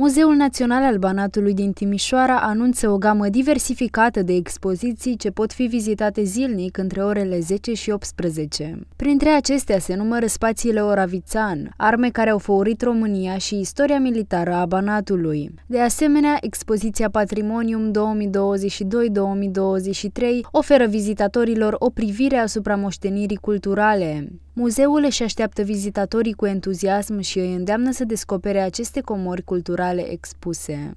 Muzeul Național al Banatului din Timișoara anunță o gamă diversificată de expoziții ce pot fi vizitate zilnic între orele 10 și 18. Printre acestea se numără spațiile Oravițan, arme care au făurit România și istoria militară a Banatului. De asemenea, expoziția Patrimonium 2022-2023 oferă vizitatorilor o privire asupra moștenirii culturale. Muzeul își așteaptă vizitatorii cu entuziasm și îi îndeamnă să descopere aceste comori culturale expuse.